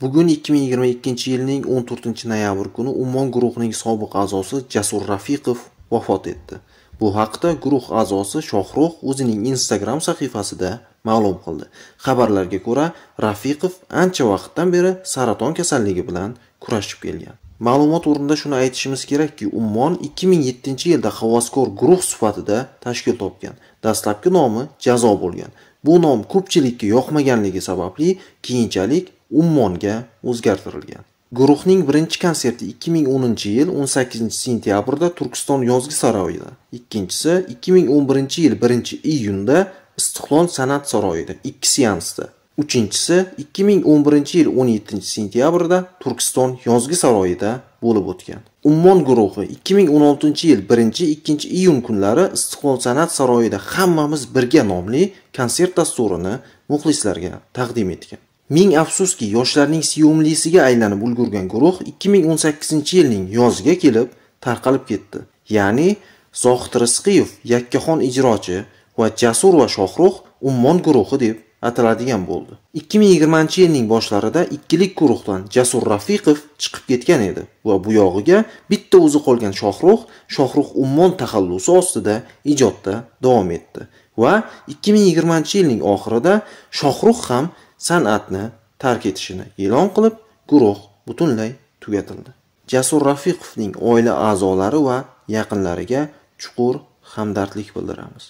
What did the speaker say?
bugun 2022 yilning 14 noyabr kuni ummon guruhining sobiq a'zosi jasur rafiqov vafot etdi bu haqda guruh a'zosi shohruh o'zining instagram sahifasida ma'lum qildi xabarlarga ko'ra rafiqov ancha vaqtdan beri saraton kasalligi bilan kurashib kelgan ma'lumot o'rnida shuni aytishimiz kerakki ummon 2007 yilda havaskor guruh sifatida tashkil topgan dastlabki nomi jazo bo'lgan bu nom ko'pchilikka yoqmaganligi sababli keyinchalik Ummonga o'zgartirilgan. Guruhning birinchi konserti 2010-yil 18-sentyabrda Turkiston yozgi saroyida, ikkinchisi 2011-yil 1-iyunda Istiqlol san'at saroyida ikki seansda, uchinchisi 2011-yil 17-sentyabrda Turkiston yozgi saroyida bo'lib o'tgan. Ummon guruhi 2016-yil 1-2 iyun kunlari Istiqlol san'at saroyida hammamiz birga nomli konsert dasturini muxlislarga taqdim etgan. Ming afsuski, yoshlarning siyumlisiga aylanib ulgurgan guruh 2018-yilning yoziga kelib tarqalib ketdi. Ya'ni Zohid Rizqiyev yakkaxon ijrochi va Jasur va Shohruh Ummon guruhi deb ataladigan bo'ldi 2020 yilning boshlarida ikkilik guruhdan jasur rafiqov chiqib ketgan edi va bu yog'iga bitta o'zi qolgan shohruh shohruh ummon taxallusi ostida ijodda davom etdi va 2020 yilning oxirida shohruh ham san'atni tark etishini e'lon qilib guruh butunlay tugatildi jasur rafiqovning oila a'zolari va yaqinlariga chuqur hamdardlik bildiramiz